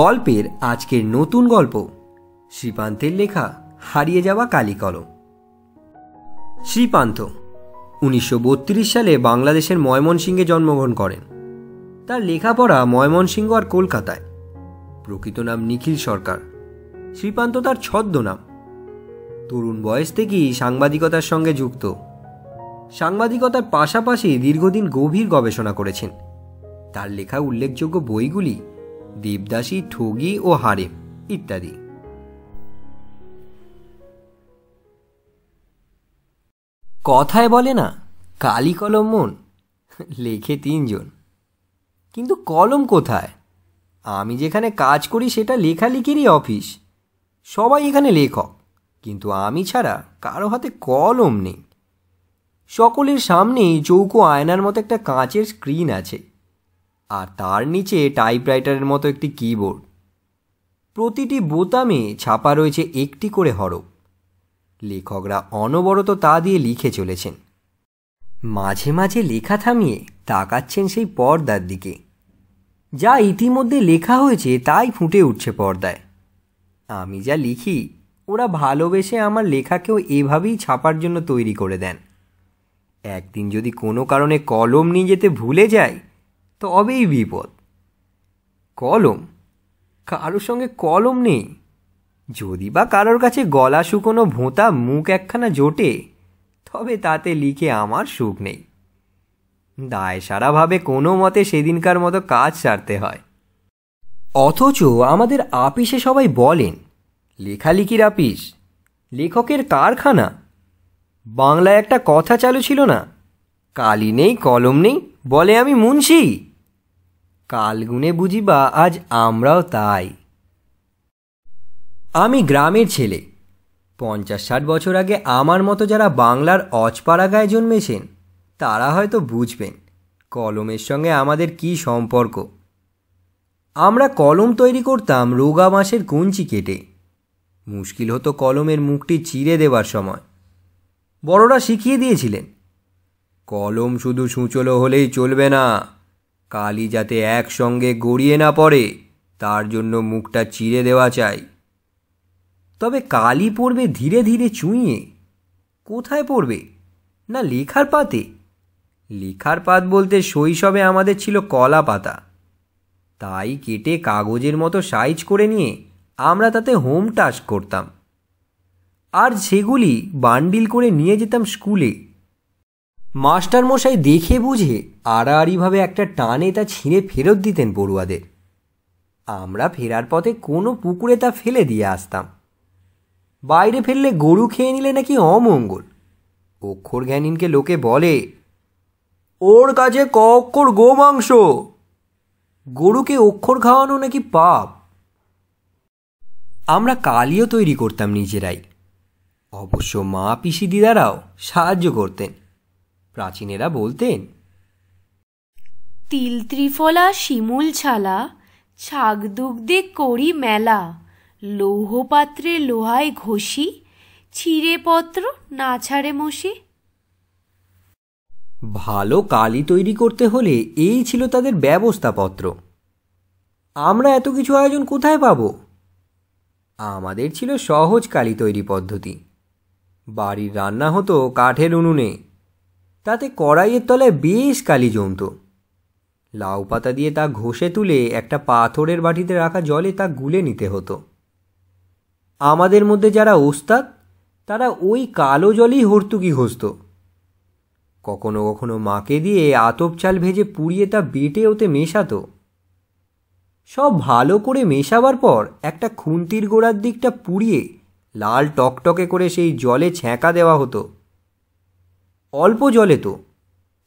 গল্পের আজকের নতুন গল্প শ্রীপান্তের লেখা হারিয়ে যাওয়া কালিকলম শ্রীপান্ত উনিশশো সালে বাংলাদেশের ময়মনসিংহে জন্মগ্রহণ করেন তার লেখাপড়া ময়মনসিংহ আর কলকাতায় প্রকৃত নাম নিখিল সরকার শ্রীপান্ত তার ছদ্মনাম তরুণ বয়স থেকেই সাংবাদিকতার সঙ্গে যুক্ত সাংবাদিকতার পাশাপাশি দীর্ঘদিন গভীর গবেষণা করেছেন তার লেখা উল্লেখযোগ্য বইগুলি দেবদাসী ঠগি ও হারেম ইত্যাদি কথায় বলে না কালি কলম মন লেখে তিনজন কিন্তু কলম কোথায় আমি যেখানে কাজ করি সেটা লেখালেখিরই অফিস সবাই এখানে লেখক কিন্তু আমি ছাড়া কারো হাতে কলম নেই সকলের সামনেই চৌকো আয়নার মতো একটা কাঁচের স্ক্রিন আছে আর তার নিচে টাইপরাইটারের মতো একটি কিবোর্ড প্রতিটি বোতামে ছাপা রয়েছে একটি করে হরফ লেখকরা অনবরত তা দিয়ে লিখে চলেছেন মাঝে মাঝে লেখা থামিয়ে তাকাচ্ছেন সেই পর্দার দিকে যা ইতিমধ্যে লেখা হয়েছে তাই ফুটে উঠছে পর্দায় আমি যা লিখি ওরা ভালোবেসে আমার লেখাকেও এভাবেই ছাপার জন্য তৈরি করে দেন একদিন যদি কোনো কারণে কলম নিয়ে যেতে ভুলে যায় তবেই বিপদ কলম কারোর সঙ্গে কলম নেই যদি বা কারোর কাছে গলা শুকনো ভোঁতা মুখ একখানা জোটে তবে তাতে লিখে আমার সুখ নেই দায় সারাভাবে কোনো মতে সেদিনকার মতো কাজ সারতে হয় অথচ আমাদের আপিসে সবাই বলেন লেখালেখির আপিস লেখকের কারখানা বাংলায় একটা কথা চালু ছিল না কালি নেই কলম নেই বলে আমি মুন্সি কালগুণে বুঝিবা আজ আমরাও তাই আমি গ্রামের ছেলে পঞ্চাশ ষাট বছর আগে আমার মতো যারা বাংলার অচপাড়াগায় জন্মেছেন তারা হয়তো বুঝবেন কলমের সঙ্গে আমাদের কি সম্পর্ক আমরা কলম তৈরি করতাম রোগা বাঁশের কুঞ্চি কেটে মুশকিল হতো কলমের মুখটি চিরে দেবার সময় বড়রা শিখিয়ে দিয়েছিলেন কলম শুধু সূচলো হলেই চলবে না কালি যাতে একসঙ্গে গড়িয়ে না পড়ে তার জন্য মুখটা চিরে দেওয়া চাই তবে কালি পড়বে ধীরে ধীরে চুঁইয়ে কোথায় পড়বে না লেখার পাতে লেখার পাত বলতে শৈশবে আমাদের ছিল কলা পাতা তাই কেটে কাগজের মতো সাইজ করে নিয়ে আমরা তাতে হোম টাস্ক করতাম আর সেগুলি বান্ডিল করে নিয়ে যেতাম স্কুলে মাস্টারমশাই দেখে বুঝে আড়াআড়িভাবে একটা টানে তা ছিঁড়ে ফেরত দিতেন পড়ুয়াদের আমরা ফেরার পথে কোনো পুকুরে তা ফেলে দিয়ে আসতাম বাইরে ফেললে গরু খেয়ে নিলে নাকি অমঙ্গল অক্ষর জ্ঞানীনকে লোকে বলে ওর কাছে কক্ষর গোমাংস গরুকে অক্ষর খাওয়ানো নাকি পাপ আমরা কালিও তৈরি করতাম নিজেরাই অবশ্য মা পিসি দিদারাও সাহায্য করতেন প্রাচীনেরা বলতেন তিল ত্রিফলা শিমুল ছালা ছাগ দুগ্ধে করি মেলা লৌহ পাত্রে লোহায় ঘষি ছিঁড়ে পত্র না ছাড়ে মশি ভালো কালি তৈরি করতে হলে এই ছিল তাদের ব্যবস্থাপত্র আমরা এত কিছু আয়োজন কোথায় পাব আমাদের ছিল সহজ কালি তৈরি পদ্ধতি বাড়ির রান্না হতো কাঠের উনুনে তাতে কড়াইয়ের তলায় বেশ কালি জমত লাউ পাতা দিয়ে তা ঘষে তুলে একটা পাথরের বাটিতে রাখা জলে তা গুলে নিতে হতো আমাদের মধ্যে যারা ওস্তাদ তারা ওই কালো জলেই হর্তুকি ঘষত কখনো কখনো মাকে দিয়ে আতপ চাল ভেজে পুড়িয়ে তা বেটে ওতে মেশাতো সব ভালো করে মেশাবার পর একটা খুন্তির গোড়ার দিকটা পুড়িয়ে লাল টকটকে করে সেই জলে ছ্যাঁকা দেওয়া হতো অল্প জলে তো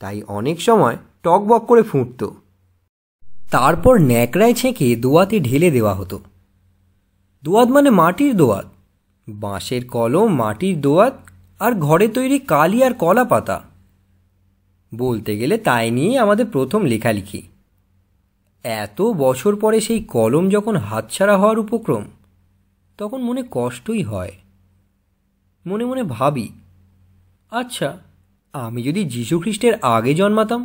তাই অনেক সময় টকবক করে ফুঁটত তারপর ন্যাকড়ায় ছেঁকে দোয়াতে ঢেলে দেওয়া হতো দোয়াত মানে মাটির দোয়াত বাঁশের কলম মাটির দোয়াত আর ঘরে তৈরি কালি আর কলা পাতা বলতে গেলে তাই নিয়ে আমাদের প্রথম লেখালেখি এত বছর পরে সেই কলম যখন হাতছাড়া হওয়ার উপক্রম তখন মনে কষ্টই হয় মনে মনে ভাবি আচ্ছা আমি যদি যীশু খ্রিস্টের আগে জন্মাতাম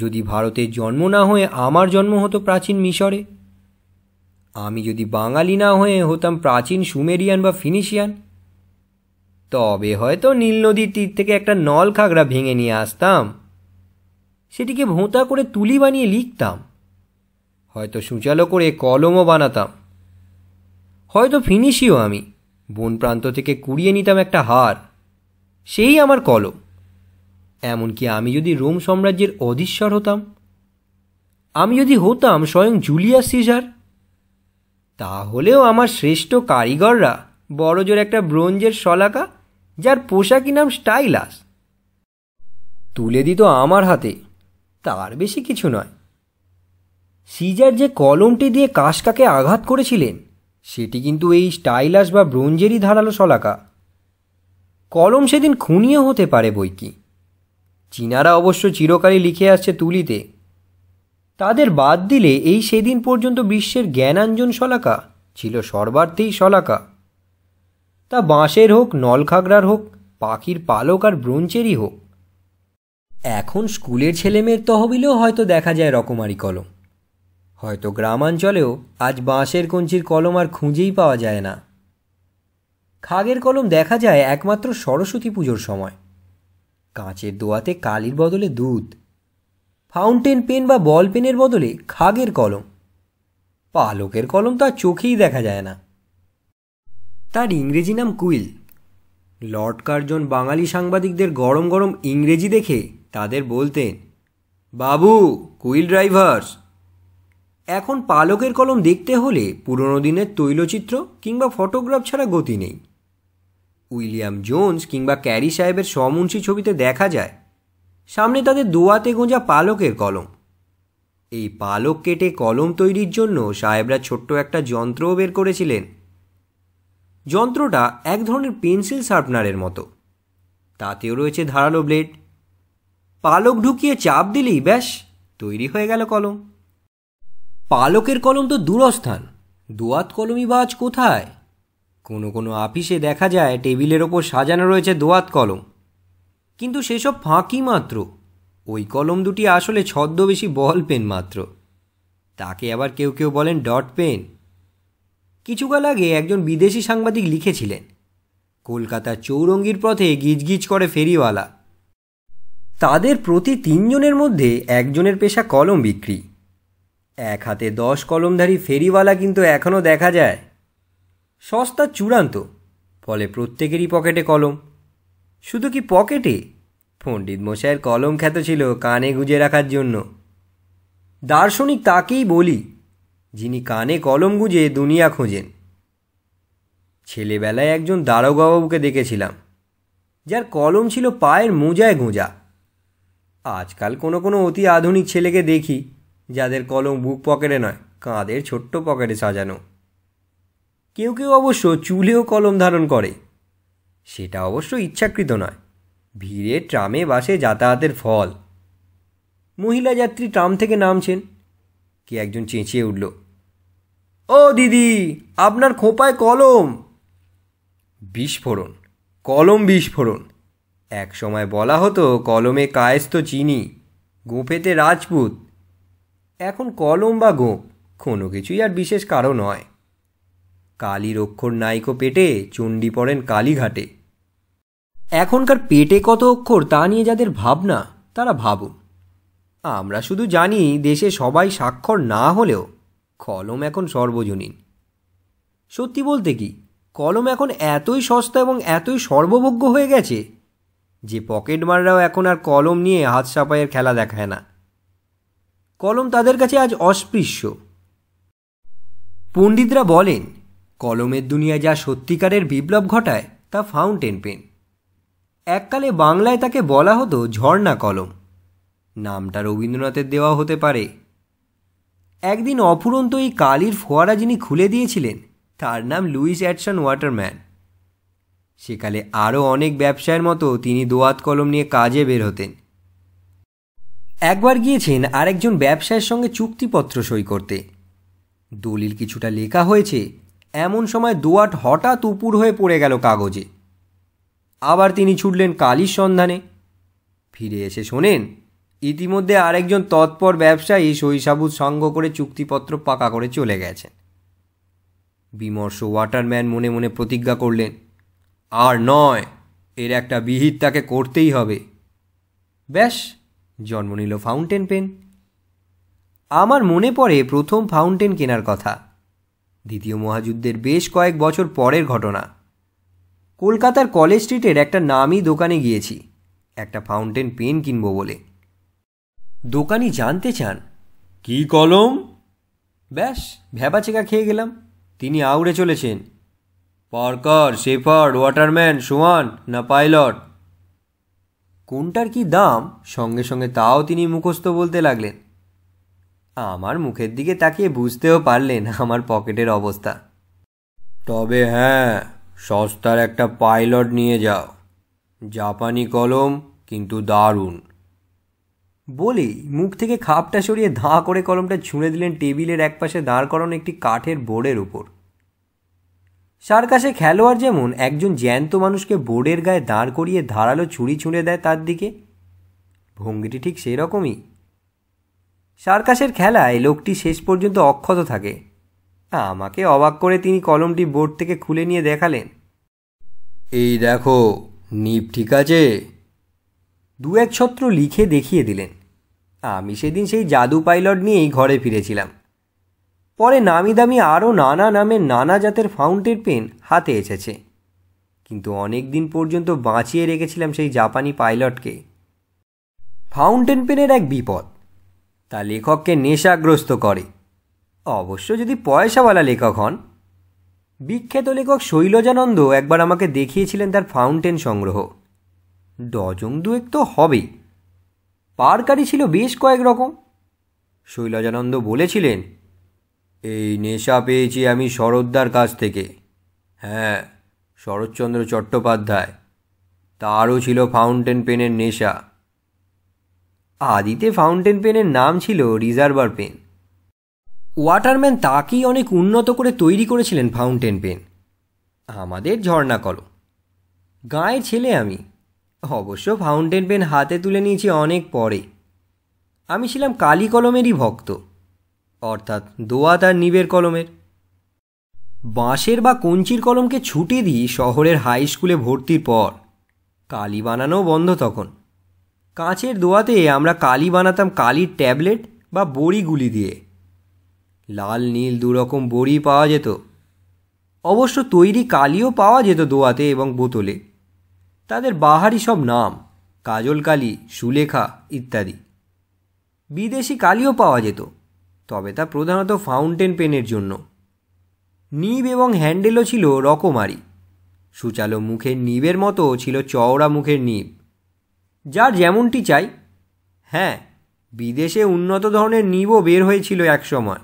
যদি ভারতের জন্ম না হয়ে আমার জন্ম হতো প্রাচীন মিশরে আমি যদি বাঙালি না হয়ে হতাম প্রাচীন সুমেরিয়ান বা ফিনিশিয়ান তবে হয়তো নীল নদীর তীর থেকে একটা নল খাগড়া ভেঙে নিয়ে আসতাম সেটিকে ভোঁতা করে তুলি বানিয়ে লিখতাম হয়তো সূচালো করে কলমও বানাতাম হয়তো ফিনিশিও আমি বন প্রান্ত থেকে কুড়িয়ে নিতাম একটা হার সেই আমার কলম এমনকি আমি যদি রোম সাম্রাজ্যের অধীশ্বর হতাম আমি যদি হতাম স্বয়ং জুলিয়াস সিজার তাহলেও আমার শ্রেষ্ঠ কারিগররা বড়জোর একটা ব্রোঞ্জের শলাকা যার পোশাকি নাম স্টাইলাস তুলে দিত আমার হাতে তার বেশি কিছু নয় সিজার যে কলমটি দিয়ে কাশকাকে আঘাত করেছিলেন সেটি কিন্তু এই স্টাইলাস বা ব্রোঞ্জেরই ধারালো শলাকা কলম সেদিন খুনিও হতে পারে বই কি চীনারা অবশ্য চিরকালই লিখে আসছে তুলিতে তাদের বাদ দিলে এই সেদিন পর্যন্ত বিশ্বের জ্ঞানাঞ্জন শলাকা ছিল সর্বার্থেই শলাকা তা বাঁশের হোক নলখাগড়ার হোক পাখির পালক আর ব্রোঞ্চেরই হোক এখন স্কুলের ছেলেমেয়ের তহবিলেও হয়তো দেখা যায় রকমারি কলম হয়তো গ্রামাঞ্চলেও আজ বাঁশের কঞ্চির কলম আর খুঁজেই পাওয়া যায় না খাগের কলম দেখা যায় একমাত্র সরস্বতী পুজোর সময় কাঁচের দোয়াতে কালির বদলে দুধ ফাউন্টেন পেন বা বল পেনের বদলে খাগের কলম পালকের কলম তো আর চোখেই দেখা যায় না তার ইংরেজি নাম কুইল লর্ড কার্জন বাঙালি সাংবাদিকদের গরম গরম ইংরেজি দেখে তাদের বলতেন বাবু কুইল ড্রাইভার্স এখন পালকের কলম দেখতে হলে পুরনো দিনের তৈলচিত্র কিংবা ফটোগ্রাফ ছাড়া গতি নেই উইলিয়াম জোন্স কিংবা ক্যারি সাহেবের স্বমুন্সী ছবিতে দেখা যায় সামনে তাদের দোয়াতে গোঁজা পালকের কলম এই পালক কেটে কলম তৈরির জন্য সাহেবরা ছোট্ট একটা যন্ত্রও বের করেছিলেন যন্ত্রটা এক ধরনের পেন্সিল শার্পনারের মতো তাতেও রয়েছে ধারালো ব্লেড পালক ঢুকিয়ে চাপ দিলেই ব্যাস তৈরি হয়ে গেল কলম পালকের কলম তো দূরস্থান দোয়াত কলমই বাজ কোথায় কোনো কোনো আপিসে দেখা যায় টেবিলের ওপর সাজানো রয়েছে দোয়াত কলম কিন্তু সেসব ফাঁকি মাত্র ওই কলম দুটি আসলে ছদ্মবেশী বল পেন মাত্র তাকে আবার কেউ কেউ বলেন ডট পেন কিছুকাল আগে একজন বিদেশি সাংবাদিক লিখেছিলেন কলকাতার চৌরঙ্গির পথে গিজগিজ করে ফেরিওয়ালা তাদের প্রতি তিনজনের মধ্যে একজনের পেশা কলম বিক্রি এক হাতে দশ কলমধারী ফেরিওয়ালা কিন্তু এখনও দেখা যায় সস্তা চূড়ান্ত ফলে প্রত্যেকেরই পকেটে কলম শুধু কি পকেটে পণ্ডিত মশাইয়ের কলম খ্যাত ছিল কানে গুঁজে রাখার জন্য দার্শনিক তাকেই বলি যিনি কানে কলম গুঁজে দুনিয়া খোঁজেন ছেলেবেলায় একজন দারোগাবুকে দেখেছিলাম যার কলম ছিল পায়ের মোজায় গোঁজা আজকাল কোনো কোনো অতি আধুনিক ছেলেকে দেখি যাদের কলম বুক পকেটে নয় কাঁধের ছোট্ট পকেটে সাজানো কেউ কেউ অবশ্য চুলেও কলম ধারণ করে সেটা অবশ্য ইচ্ছাকৃত নয় ভিড়ে ট্রামে বাসে যাতায়াতের ফল মহিলা যাত্রী ট্রাম থেকে নামছেন কে একজন চেঁচিয়ে উঠল ও দিদি আপনার খোপায় কলম বিস্ফোরণ কলম বিস্ফোরণ এক সময় বলা হতো কলমে কায়েস্ত চিনি গোপেতে রাজপুত এখন কলম বা গোপ কোনো কিছুই আর বিশেষ কারণ নয় কালীর অক্ষর নাইকো পেটে চণ্ডী পড়েন কালীঘাটে এখনকার পেটে কত অক্ষর তা নিয়ে যাদের ভাবনা তারা ভাবুন আমরা শুধু জানি দেশে সবাই স্বাক্ষর না হলেও কলম এখন সর্বজনীন সত্যি বলতে কি কলম এখন এতই সস্তা এবং এতই সর্বভোগ্য হয়ে গেছে যে পকেটমাররাও এখন আর কলম নিয়ে হাত সাপাইয়ের খেলা দেখায় না কলম তাদের কাছে আজ অস্পৃশ্য পণ্ডিতরা বলেন কলমের দুনিয়া যা সত্যিকারের বিপ্লব ঘটায় তা ফাউন্টেন পেন এককালে বাংলায় তাকে বলা হতো ঝর্ণা কলম নামটা রবীন্দ্রনাথের দেওয়া হতে পারে একদিন অফুরন্ত এই কালির ফোয়ারা যিনি খুলে দিয়েছিলেন তার নাম লুইস অ্যাডসন ওয়াটারম্যান সেকালে আরও অনেক ব্যবসায়ের মতো তিনি দোয়াত কলম নিয়ে কাজে বের হতেন একবার গিয়েছেন আরেকজন ব্যবসায়ের সঙ্গে চুক্তিপত্র সই করতে দলিল কিছুটা লেখা হয়েছে এমন সময় দুয়াট হঠাৎ উপুর হয়ে পড়ে গেল কাগজে আবার তিনি ছুটলেন কালির সন্ধানে ফিরে এসে শোনেন ইতিমধ্যে আরেকজন তৎপর ব্যবসায়ী সইসাবুত সঙ্গ করে চুক্তিপত্র পাকা করে চলে গেছেন বিমর্ষ ওয়াটারম্যান মনে মনে প্রতিজ্ঞা করলেন আর নয় এর একটা বিহিত তাকে করতেই হবে ব্যাস জন্ম নিল ফাউন্টেন পেন আমার মনে পড়ে প্রথম ফাউন্টেন কেনার কথা দ্বিতীয় মহাযুদ্ধের বেশ কয়েক বছর পরের ঘটনা কলকাতার কলেজ স্ট্রিটের একটা নামি দোকানে গিয়েছি একটা ফাউন্টেন পেন কিনবো বলে দোকানি জানতে চান কি কলম ব্যাস চেকা খেয়ে গেলাম তিনি আউড়ে চলেছেন পার্কার শেফার্ড ওয়াটারম্যান সোয়ান না পাইলট কোনটার কি দাম সঙ্গে সঙ্গে তাও তিনি মুখস্থ বলতে লাগলেন আমার মুখের দিকে তাকিয়ে বুঝতেও পারলেন আমার পকেটের অবস্থা তবে হ্যাঁ সস্তার একটা পাইলট নিয়ে যাও জাপানি কলম কিন্তু দারুণ বলি মুখ থেকে খাপটা সরিয়ে ধাঁ করে কলমটা ছুঁড়ে দিলেন টেবিলের এক পাশে দাঁড় করানো একটি কাঠের বোর্ডের উপর সার্কাসে খেলোয়াড় যেমন একজন জ্যান্ত মানুষকে বোর্ডের গায়ে দাঁড় করিয়ে ধারালো ছুরি ছুঁড়ে দেয় তার দিকে ভঙ্গিটি ঠিক সেই রকমই সার্কাসের খেলায় লোকটি শেষ পর্যন্ত অক্ষত থাকে আমাকে অবাক করে তিনি কলমটি বোর্ড থেকে খুলে নিয়ে দেখালেন এই দেখো নিপ ঠিক আছে দু এক ছত্র লিখে দেখিয়ে দিলেন আমি সেদিন সেই জাদু পাইলট নিয়েই ঘরে ফিরেছিলাম পরে নামি দামি আরও নানা নামে নানা জাতের ফাউন্টেন পেন হাতে এসেছে কিন্তু অনেক দিন পর্যন্ত বাঁচিয়ে রেখেছিলাম সেই জাপানি পাইলটকে ফাউন্টেন পেনের এক বিপদ তা লেখককে নেশাগ্রস্ত করে অবশ্য যদি পয়সাওয়ালা লেখক হন বিখ্যাত লেখক শৈলজানন্দ একবার আমাকে দেখিয়েছিলেন তার ফাউন্টেন সংগ্রহ ডজং দুয়েক তো হবেই পারকারি ছিল বেশ কয়েক রকম শৈলজানন্দ বলেছিলেন এই নেশা পেয়েছি আমি শরদ্দার কাছ থেকে হ্যাঁ শরৎচন্দ্র চট্টোপাধ্যায় তারও ছিল ফাউন্টেন পেনের নেশা আদিতে ফাউন্টেন পেনের নাম ছিল রিজার্ভার পেন ওয়াটারম্যান তাকেই অনেক উন্নত করে তৈরি করেছিলেন ফাউন্টেন পেন আমাদের ঝর্ণা কলম গাঁয়ের ছেলে আমি অবশ্য ফাউন্টেন পেন হাতে তুলে নিয়েছি অনেক পরে আমি ছিলাম কালী কলমেরই ভক্ত অর্থাৎ দোয়াত আর নিবের কলমের বাঁশের বা কঞ্চির কলমকে ছুটি দিই শহরের হাই স্কুলে ভর্তির পর কালি বানানো বন্ধ তখন কাঁচের দোয়াতে আমরা কালি বানাতাম কালির ট্যাবলেট বা বড়িগুলি দিয়ে লাল নীল দুরকম বড়ি পাওয়া যেত অবশ্য তৈরি কালিও পাওয়া যেত দোয়াতে এবং বোতলে তাদের বাহারি সব নাম কাজল কালি সুলেখা ইত্যাদি বিদেশি কালিও পাওয়া যেত তবে তা প্রধানত ফাউন্টেন পেনের জন্য নিব এবং হ্যান্ডেলও ছিল রকমারি সুচালো মুখের নিবের মতো ছিল চওড়া মুখের নিব যার যেমনটি চাই হ্যাঁ বিদেশে উন্নত ধরনের নিবও বের হয়েছিল একসময়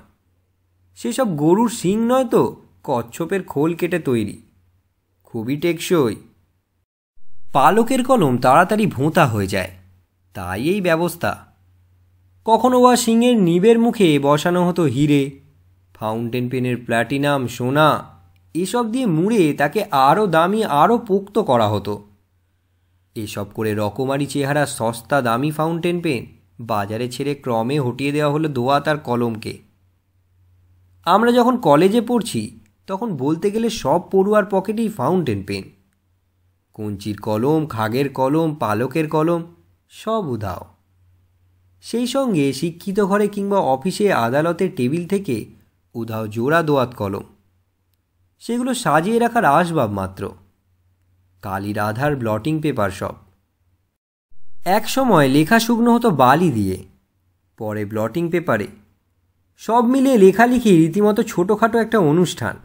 সেসব গরুর শিং নয় তো কচ্ছপের খোল কেটে তৈরি খুবই টেকসই পালকের কলম তাড়াতাড়ি ভোঁতা হয়ে যায় তাই এই ব্যবস্থা কখনো বা শিংয়ের নিবের মুখে বসানো হতো হিরে ফাউন্টেন পেনের প্ল্যাটিনাম সোনা এসব দিয়ে মুড়ে তাকে আরও দামি আরও পোক্ত করা হতো এসব করে রকমারি চেহারা সস্তা দামি ফাউন্টেন পেন বাজারে ছেড়ে ক্রমে হটিয়ে দেওয়া হলো দোয়া তার কলমকে আমরা যখন কলেজে পড়ছি তখন বলতে গেলে সব পড়ুয়ার পকেটেই ফাউন্টেন পেন কঞ্চির কলম খাগের কলম পালকের কলম সব উধাও সেই সঙ্গে শিক্ষিত ঘরে কিংবা অফিসে আদালতের টেবিল থেকে উধাও জোড়া দোয়াত কলম সেগুলো সাজিয়ে রাখার আসবাব মাত্র কালী রাধার ব্লটিং পেপার সব এক সময় লেখা শুকনো হতো বালি দিয়ে পরে ব্লটিং পেপারে সব মিলিয়ে লেখালেখি রীতিমতো ছোটোখাটো একটা অনুষ্ঠান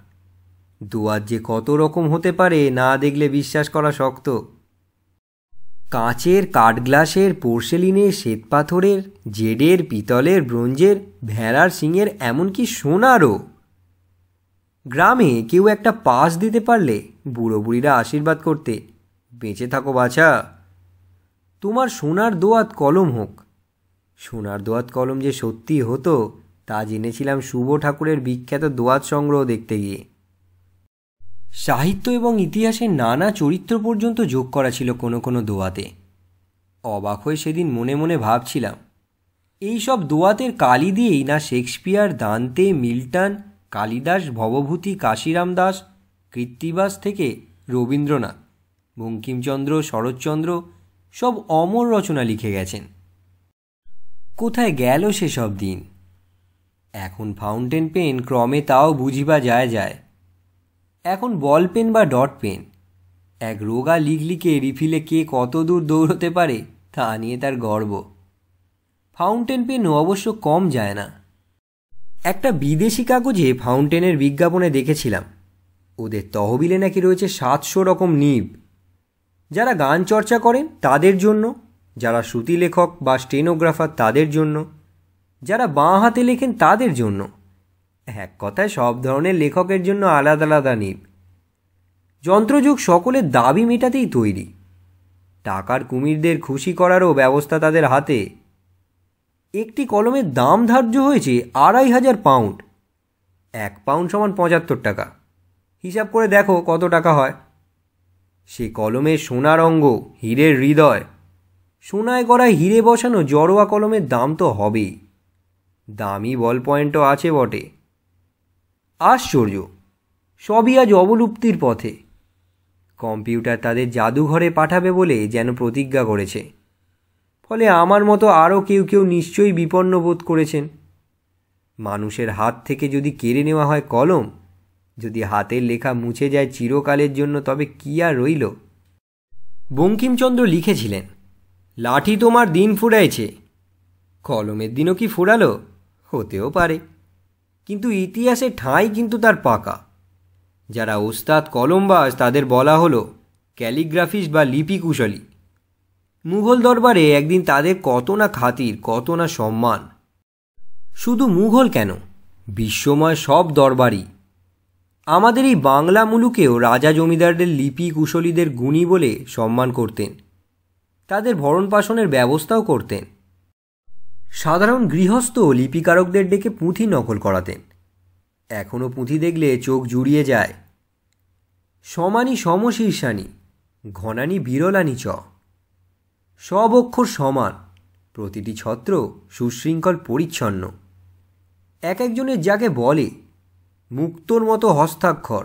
দুয়ার যে কত রকম হতে পারে না দেখলে বিশ্বাস করা শক্ত কাঁচের কাঠগ্লাসের পোর্সেলিনের শ্বেতপাথরের জেডের পিতলের ব্রোঞ্জের ভেড়ার শিঙের এমনকি সোনারও গ্রামে কেউ একটা পাস দিতে পারলে বুড়ো বুড়িরা আশীর্বাদ করতে বেঁচে থাকো বাছা তোমার সোনার দোয়াত কলম হোক সোনার দোয়াত কলম যে সত্যি হতো তা জেনেছিলাম শুভ ঠাকুরের বিখ্যাত দোয়াত সংগ্রহ দেখতে গিয়ে সাহিত্য এবং ইতিহাসের নানা চরিত্র পর্যন্ত যোগ করা ছিল কোনো কোনো দোয়াতে অবাক হয়ে সেদিন মনে মনে ভাবছিলাম এই সব দোয়াতের কালি দিয়েই না Shakespeare Dante Milton Kalidas Bhavabhuti Kashiram Das Krittibas থেকে রবীন্দ্রনাথ বঙ্কিমচন্দ্র শরৎচন্দ্র সব অমর রচনা লিখে গেছেন কোথায় গেল সেসব দিন এখন ফাউন্টেন পেন ক্রমে তাও বুঝিবা যায় যায় এখন বল পেন বা ডট পেন এক রোগা লিখলিকে রিফিলে কে কত দূর দৌড়তে পারে তা নিয়ে তার গর্ব ফাউন্টেন পেন অবশ্য কম যায় না একটা বিদেশি কাগজে ফাউন্টেনের বিজ্ঞাপনে দেখেছিলাম ওদের তহবিলে নাকি রয়েছে সাতশো রকম নিব যারা গান চর্চা করেন তাদের জন্য যারা শ্রুতি লেখক বা স্টেনোগ্রাফার তাদের জন্য যারা বাঁ হাতে লেখেন তাদের জন্য এক কথায় সব ধরনের লেখকের জন্য আলাদা আলাদা নিব যন্ত্রযুগ সকলের দাবি মেটাতেই তৈরি টাকার কুমিরদের খুশি করারও ব্যবস্থা তাদের হাতে একটি কলমের দাম ধার্য হয়েছে আড়াই হাজার পাউন্ড এক পাউন্ড সমান পঁচাত্তর টাকা হিসাব করে দেখো কত টাকা হয় সে কলমে সোনার অঙ্গ হীরের হৃদয় সোনায় গড়ায় হিরে বসানো জড়োয়া কলমের দাম তো হবেই দামি বল পয়েন্টও আছে বটে আশ্চর্য সবই আজ অবলুপ্তির পথে কম্পিউটার তাদের জাদুঘরে পাঠাবে বলে যেন প্রতিজ্ঞা করেছে ফলে আমার মতো আরও কেউ কেউ নিশ্চয়ই বিপন্ন বোধ করেছেন মানুষের হাত থেকে যদি কেড়ে নেওয়া হয় কলম যদি হাতের লেখা মুছে যায় চিরকালের জন্য তবে কি আর রইল বঙ্কিমচন্দ্র লিখেছিলেন লাঠি তোমার দিন ফুরাইছে কলমের দিনও কি ফুরালো হতেও পারে কিন্তু ইতিহাসে ঠাঁই কিন্তু তার পাকা যারা ওস্তাদ কলম্বাস তাদের বলা হলো ক্যালিগ্রাফিস্ট বা লিপি কুশলী মুঘল দরবারে একদিন তাদের কত না খাতির কত না সম্মান শুধু মুঘল কেন বিশ্বময় সব দরবারই আমাদের এই বাংলা মুলুকেও রাজা জমিদারদের লিপি কুশলীদের গুণী বলে সম্মান করতেন তাদের ভরণ পাশনের ব্যবস্থাও করতেন সাধারণ গৃহস্থ লিপিকারকদের ডেকে পুঁথি নকল করাতেন এখনও পুঁথি দেখলে চোখ জুড়িয়ে যায় সমানি সমশীর্ষানি ঘনানি বিরলানি চ সব অক্ষর সমান প্রতিটি ছত্র সুশৃঙ্খল পরিচ্ছন্ন এক একজনের যাকে বলে মুক্তর মতো হস্তাক্ষর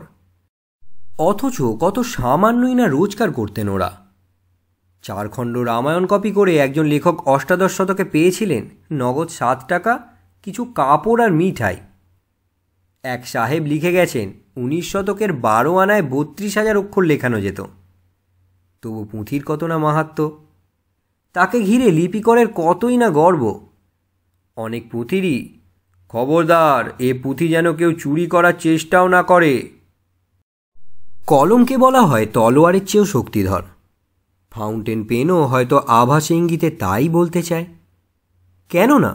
অথচ কত সামান্যই না রোজগার করতেন ওরা চারখণ্ড রামায়ণ কপি করে একজন লেখক অষ্টাদশ শতকে পেয়েছিলেন নগদ সাত টাকা কিছু কাপড় আর মিঠাই এক সাহেব লিখে গেছেন উনিশ শতকের বারো আনায় বত্রিশ হাজার অক্ষর লেখানো যেত তবু পুঁথির কত না মাহাত্ম্য তাকে ঘিরে লিপিকরের কতই না গর্ব অনেক পুঁথিরই খবরদার এ পুঁথি যেন কেউ চুরি করার চেষ্টাও না করে কলমকে বলা হয় তলোয়ারের চেয়েও শক্তিধর ফাউন্টেন পেনও হয়তো আভাস ইঙ্গিতে তাই বলতে চায় কেননা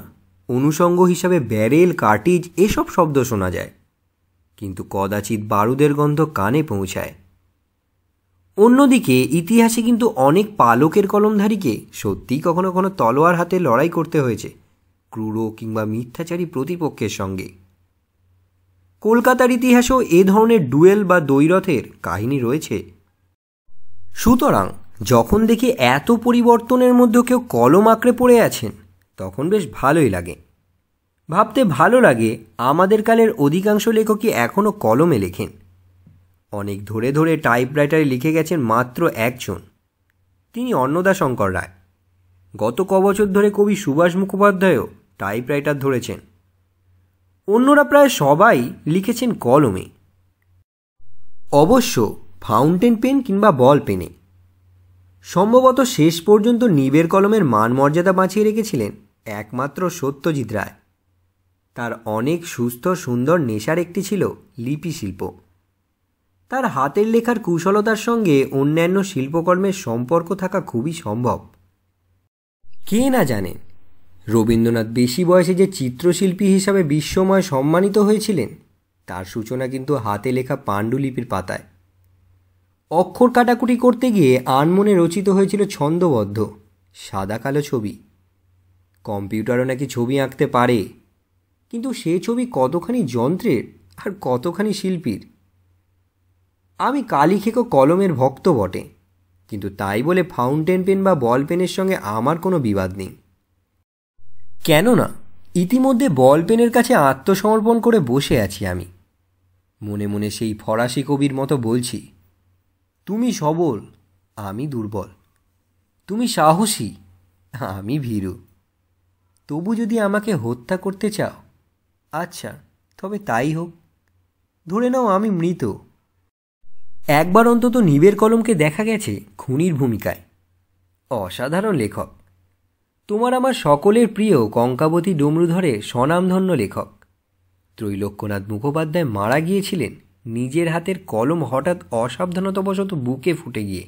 অনুষঙ্গ হিসাবে ব্যারেল কার্টিজ এসব শব্দ শোনা যায় কিন্তু কদাচিৎ বারুদের গন্ধ কানে পৌঁছায় অন্যদিকে ইতিহাসে কিন্তু অনেক পালকের কলমধারীকে সত্যিই কখনো কখনো তলোয়ার হাতে লড়াই করতে হয়েছে ক্রূর কিংবা মিথ্যাচারী প্রতিপক্ষের সঙ্গে কলকাতার ইতিহাসেও এ ধরনের ডুয়েল বা দৈরথের কাহিনী রয়েছে সুতরাং যখন দেখি এত পরিবর্তনের মধ্যে কেউ কলম আঁকড়ে পড়ে আছেন তখন বেশ ভালোই লাগে ভাবতে ভালো লাগে আমাদের কালের অধিকাংশ লেখকই এখনও কলমে লেখেন অনেক ধরে ধরে টাইপরাইটারে লিখে গেছেন মাত্র একজন তিনি অন্নদাশঙ্কর রায় গত কবছর ধরে কবি সুভাষ মুখোপাধ্যায়ও টাইপরাইটার ধরেছেন অন্যরা প্রায় সবাই লিখেছেন কলমে অবশ্য ফাউন্টেন পেন কিংবা বল পেনে সম্ভবত শেষ পর্যন্ত নিবের কলমের মান মর্যাদা বাঁচিয়ে রেখেছিলেন একমাত্র সত্যজিৎ রায় তার অনেক সুস্থ সুন্দর নেশার একটি ছিল লিপি শিল্প তার হাতের লেখার কুশলতার সঙ্গে অন্যান্য শিল্পকর্মের সম্পর্ক থাকা খুবই সম্ভব কে না জানে রবীন্দ্রনাথ বেশি বয়সে যে চিত্রশিল্পী হিসাবে বিশ্বময় সম্মানিত হয়েছিলেন তার সূচনা কিন্তু হাতে লেখা পাণ্ডুলিপির পাতায় অক্ষর কাটাকুটি করতে গিয়ে আনমনে রচিত হয়েছিল ছন্দবদ্ধ সাদা কালো ছবি কম্পিউটারও নাকি ছবি আঁকতে পারে কিন্তু সে ছবি কতখানি যন্ত্রের আর কতখানি শিল্পীর আমি খেকো কলমের ভক্ত বটে কিন্তু তাই বলে ফাউন্টেন পেন বা বল পেনের সঙ্গে আমার কোনো বিবাদ নেই কেননা ইতিমধ্যে বল পেনের কাছে আত্মসমর্পণ করে বসে আছি আমি মনে মনে সেই ফরাসি কবির মতো বলছি তুমি সবল আমি দুর্বল তুমি সাহসী আমি ভীরু তবু যদি আমাকে হত্যা করতে চাও আচ্ছা তবে তাই হোক ধরে নাও আমি মৃত একবার অন্তত নিবের কলমকে দেখা গেছে খুনির ভূমিকায় অসাধারণ লেখক তোমার আমার সকলের প্রিয় কঙ্কাবতী ডমরুধরে স্বনামধন্য লেখক ত্রৈলোক্যনাথ মুখোপাধ্যায় মারা গিয়েছিলেন নিজের হাতের কলম হঠাৎ অসাবধানতাবশত বুকে ফুটে গিয়ে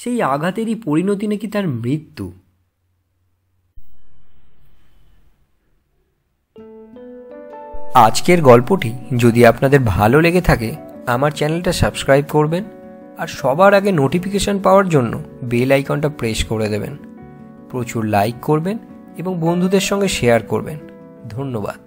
সেই আঘাতেরই পরিণতি নাকি তার মৃত্যু আজকের গল্পটি যদি আপনাদের ভালো লেগে থাকে আমার চ্যানেলটা সাবস্ক্রাইব করবেন আর সবার আগে নোটিফিকেশান পাওয়ার জন্য বেল আইকনটা প্রেস করে দেবেন প্রচুর লাইক করবেন এবং বন্ধুদের সঙ্গে শেয়ার করবেন ধন্যবাদ